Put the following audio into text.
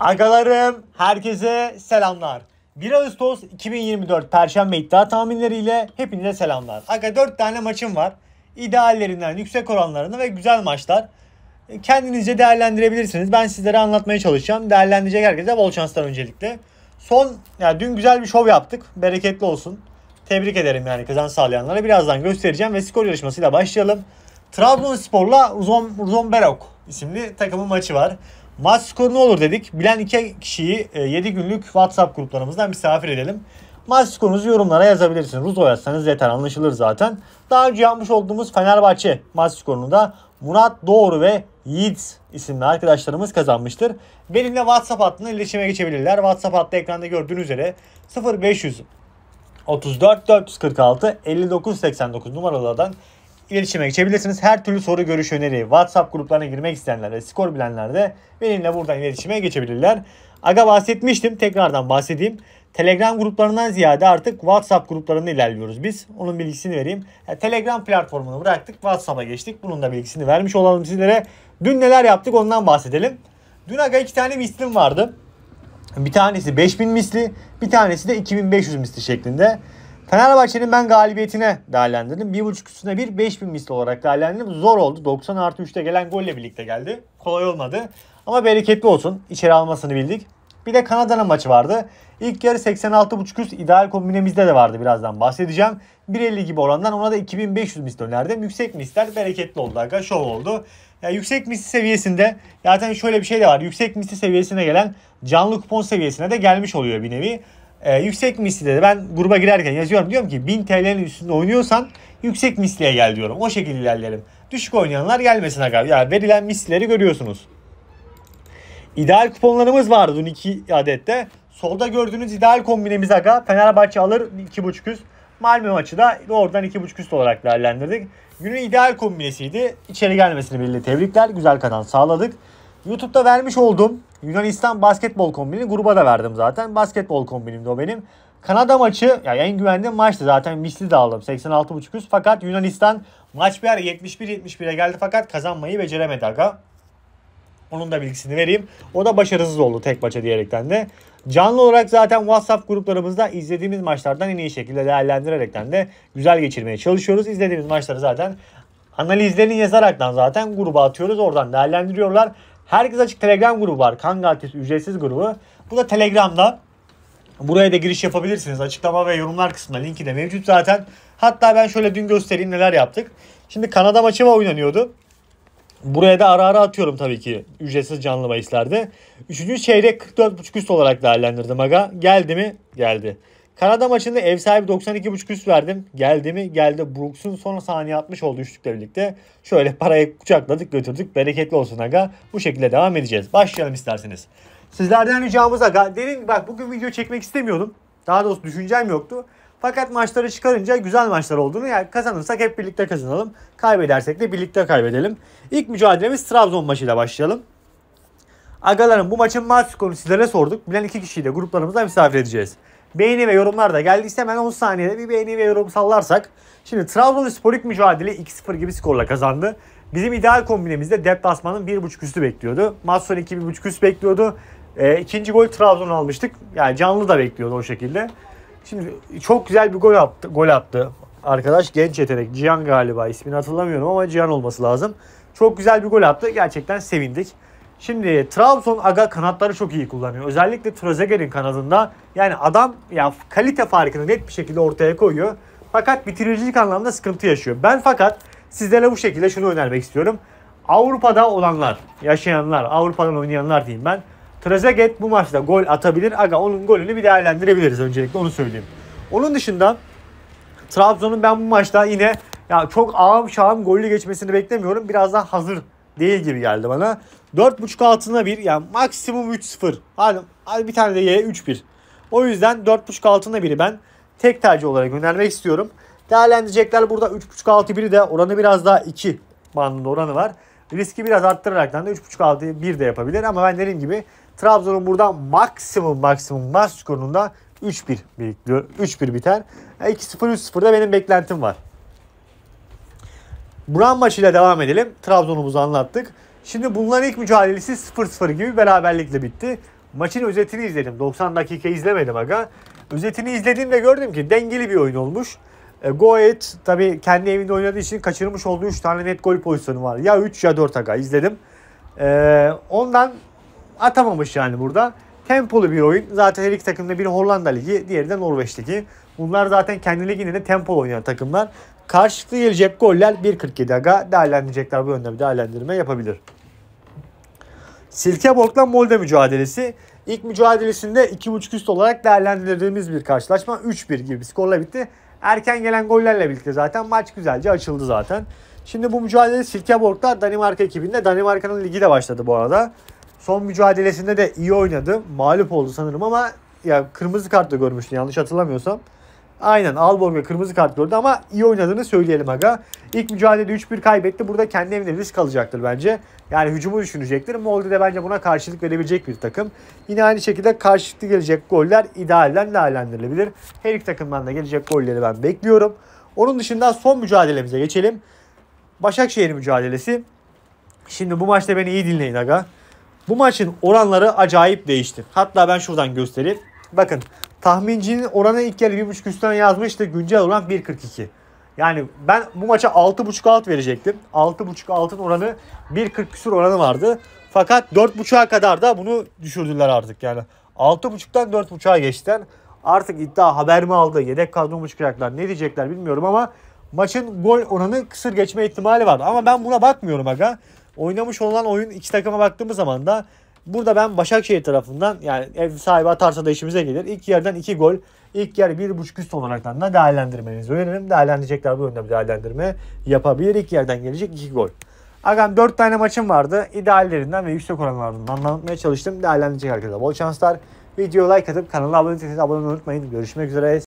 Agalarım, herkese selamlar. 1 Ağustos 2024 Perşembe iddia tahminleriyle hepinize selamlar. Aga 4 tane maçım var. İdeallerinden yüksek oranlarını ve güzel maçlar. Kendinizce değerlendirebilirsiniz. Ben sizlere anlatmaya çalışacağım. Değerlendirecek herkese bol şanslar öncelikle. Son, yani dün güzel bir şov yaptık. Bereketli olsun. Tebrik ederim yani kazan sağlayanlara. Birazdan göstereceğim ve skor yarışmasıyla başlayalım. Trabzonspor'la Uzon, Uzon Berok isimli takımın maçı var. Maç skoru ne olur dedik. Bilen iki kişiyi 7 e, günlük WhatsApp gruplarımızdan misafir edelim. Maç skorunuzu yorumlara yazabilirsiniz. Ruzo yazsanız yeter anlaşılır zaten. Daha önce yapmış olduğumuz Fenerbahçe maç skorunu da Murat Doğru ve Yiğit isimli arkadaşlarımız kazanmıştır. Benimle WhatsApp hattına iletişime geçebilirler. WhatsApp hattı ekranda gördüğünüz üzere 0500 34 446 59 89 numaralardan iletişime geçebilirsiniz. Her türlü soru, görüş, öneri, WhatsApp gruplarına girmek isteyenler ve skor bilenler de benimle buradan iletişime geçebilirler. Aga bahsetmiştim. Tekrardan bahsedeyim. Telegram gruplarından ziyade artık WhatsApp gruplarında ilerliyoruz biz. Onun bilgisini vereyim. Yani e, Telegram platformunu bıraktık. WhatsApp'a geçtik. Bunun da bilgisini vermiş olalım sizlere. Dün neler yaptık ondan bahsedelim. Dün aga iki tane mislim vardı. Bir tanesi 5000 misli, bir tanesi de 2500 misli şeklinde. Fenerbahçe'nin ben galibiyetine değerlendirdim. 1.5 üstüne 1, 5000 misli olarak değerlendirdim. Zor oldu. 90 artı 3'te gelen golle birlikte geldi. Kolay olmadı. Ama bereketli olsun. İçeri almasını bildik. Bir de Kanada'nın maçı vardı. İlk yarı 86.5 üst ideal kombinemizde de vardı birazdan bahsedeceğim. 1.50 gibi orandan ona da 2500 misli önerdim. Yüksek misler bereketli oldu aga şov oldu. Yani yüksek misli seviyesinde zaten şöyle bir şey de var. Yüksek misli seviyesine gelen canlı kupon seviyesine de gelmiş oluyor bir nevi e, yüksek misli de ben gruba girerken yazıyorum diyorum ki 1000 TL'nin üstünde oynuyorsan yüksek misliye gel diyorum. O şekilde ilerlerim. Düşük oynayanlar gelmesin aga. Ya verilen mislileri görüyorsunuz. İdeal kuponlarımız vardı dün 2 adette. Solda gördüğünüz ideal kombinemiz aga. Fenerbahçe alır 2.5 yüz. Malmö maçı da oradan 2.5 üst olarak değerlendirdik. Günün ideal kombinesiydi. İçeri gelmesini belli tebrikler. Güzel kazan sağladık. YouTube'da vermiş oldum Yunanistan basketbol kombini gruba da verdim zaten. Basketbol kombinim de o benim. Kanada maçı yani en güvendiğim maçtı zaten misli de aldım 86.5 üst fakat Yunanistan maç bir ara 71-71'e geldi fakat kazanmayı beceremedi aga. Onun da bilgisini vereyim. O da başarısız oldu tek maça diyerekten de. Canlı olarak zaten WhatsApp gruplarımızda izlediğimiz maçlardan en iyi şekilde değerlendirerekten de güzel geçirmeye çalışıyoruz. İzlediğimiz maçları zaten analizlerini yazaraktan zaten gruba atıyoruz. Oradan değerlendiriyorlar. Herkes açık Telegram grubu var. Kangaltis ücretsiz grubu. Bu da Telegram'da. Buraya da giriş yapabilirsiniz. Açıklama ve yorumlar kısmında linki de mevcut zaten. Hatta ben şöyle dün göstereyim neler yaptık. Şimdi Kanada maçı mı oynanıyordu? Buraya da ara ara atıyorum tabii ki ücretsiz canlı bahislerde. Üçüncü çeyrek 44.5 üst olarak değerlendirdim aga. Geldi mi? Geldi. Kanada maçında ev sahibi 92.5 üst verdim. Geldi mi? Geldi. Brooks'un son saniye atmış olduğu üçlükle birlikte. Şöyle parayı kucakladık götürdük. Bereketli olsun aga. Bu şekilde devam edeceğiz. Başlayalım isterseniz. Sizlerden ricamız aga. Dedim bak bugün video çekmek istemiyordum. Daha doğrusu düşüncem yoktu. Fakat maçları çıkarınca güzel maçlar olduğunu yani kazanırsak hep birlikte kazanalım. Kaybedersek de birlikte kaybedelim. İlk mücadelemiz Trabzon maçıyla başlayalım. Agalarım bu maçın maç skorunu sizlere sorduk. Bilen iki kişiyi de gruplarımıza misafir edeceğiz. Beğeni ve yorumlar da geldiyse hemen 10 saniyede bir beğeni ve yorum sallarsak. Şimdi Trabzonspor ilk mücadele 2-0 gibi skorla kazandı. Bizim ideal kombinemizde deplasmanın 1.5 üstü bekliyordu. Maç 2.5 üstü bekliyordu. E, ikinci gol Trabzon almıştık. Yani canlı da bekliyordu o şekilde. Şimdi çok güzel bir gol attı. Gol attı. Arkadaş genç yetenek. Cihan galiba ismini hatırlamıyorum ama Cihan olması lazım. Çok güzel bir gol attı. Gerçekten sevindik. Şimdi Trabzon Aga kanatları çok iyi kullanıyor. Özellikle Trezeguet'in kanadında. Yani adam ya kalite farkını net bir şekilde ortaya koyuyor. Fakat bitiricilik anlamda sıkıntı yaşıyor. Ben fakat sizlere bu şekilde şunu önermek istiyorum. Avrupa'da olanlar, yaşayanlar, Avrupa'dan oynayanlar diyeyim ben. Trezeguet bu maçta gol atabilir. Aga onun golünü bir değerlendirebiliriz öncelikle onu söyleyeyim. Onun dışında Trabzon'un ben bu maçta yine ya çok ağam şahım gollü geçmesini beklemiyorum. Biraz daha hazır değil gibi geldi bana. 4.5 altına 1 yani maksimum 3-0. Hadi, hadi bir tane de ye 3-1. O yüzden 4.5 altına 1'i ben tek tercih olarak önermek istiyorum. Değerlendirecekler burada 3.5 altı 1'i de oranı biraz daha 2 bandında oranı var. Riski biraz arttırarak da 3.5 altı 1 de yapabilir ama ben dediğim gibi Trabzon'un burada maksimum maksimum maç skorunda 3-1 3-1 biter. 2-0 e, 3-0 da benim beklentim var. Buran maçıyla devam edelim. Trabzon'umuzu anlattık. Şimdi bunların ilk mücadelesi 0-0 gibi beraberlikle bitti. Maçın özetini izledim. 90 dakika izlemedim aga. Özetini izlediğimde gördüm ki dengeli bir oyun olmuş. E, Goet tabi kendi evinde oynadığı için kaçırmış olduğu 3 tane net gol pozisyonu var. Ya 3 ya 4 aga izledim. E, ondan atamamış yani burada. Tempolu bir oyun. Zaten her iki takımda biri Hollanda Ligi, diğeri de Norveç Ligi. Bunlar zaten kendi liginde de tempolu oynayan takımlar. Karşılıklı gelecek goller 1.47 aga. Değerlendirecekler bu yönde bir değerlendirme yapabilir. Silkeborg'la Molde mücadelesi. İlk mücadelesinde 2.5 üst olarak değerlendirdiğimiz bir karşılaşma. 3-1 gibi bir skorla bitti. Erken gelen gollerle birlikte zaten maç güzelce açıldı zaten. Şimdi bu mücadele Silkeborg'da Danimarka ekibinde. Danimarka'nın ligi de başladı bu arada. Son mücadelesinde de iyi oynadı. Mağlup oldu sanırım ama ya kırmızı kart da görmüştü yanlış hatırlamıyorsam. Aynen Alborga kırmızı kart gördü ama iyi oynadığını söyleyelim aga. İlk mücadelede 3-1 kaybetti. Burada kendi evinde risk alacaktır bence. Yani hücumu düşünecektir. Molde de bence buna karşılık verebilecek bir takım. Yine aynı şekilde karşılıklı gelecek goller idealden değerlendirilebilir. Her iki takımdan da gelecek golleri ben bekliyorum. Onun dışında son mücadelemize geçelim. Başakşehir mücadelesi. Şimdi bu maçta beni iyi dinleyin aga. Bu maçın oranları acayip değişti. Hatta ben şuradan göstereyim. Bakın tahmincinin oranı ilk kere 1.5 üstüne yazmıştı. Güncel oran 1.42. Yani ben bu maça 6.5 alt verecektim. 6.5 altın oranı 1.40 küsur oranı vardı. Fakat 4.5'a kadar da bunu düşürdüler artık yani. 6.5'tan 4.5'a geçten artık iddia haber mi aldı? Yedek kadro mu çıkacaklar? Ne diyecekler bilmiyorum ama maçın gol oranı kısır geçme ihtimali var. Ama ben buna bakmıyorum aga. Oynamış olan oyun iki takıma baktığımız zaman da burada ben Başakşehir tarafından yani ev sahibi atarsa da işimize gelir. İlk yerden iki gol, ilk yer bir buçuk üst olaraktan da değerlendirmenizi öneririm. Değerlendirecekler bu yönde bir değerlendirme yapabilir. İlk yerden gelecek iki gol. Agam 4 tane maçım vardı. İdeallerinden ve yüksek oranlarından anlatmaya çalıştım. Değerlendirecek arkadaşlar. Bol şanslar. Videoya like atıp kanala abone değilseniz abone olmayı unutmayın. Görüşmek üzere.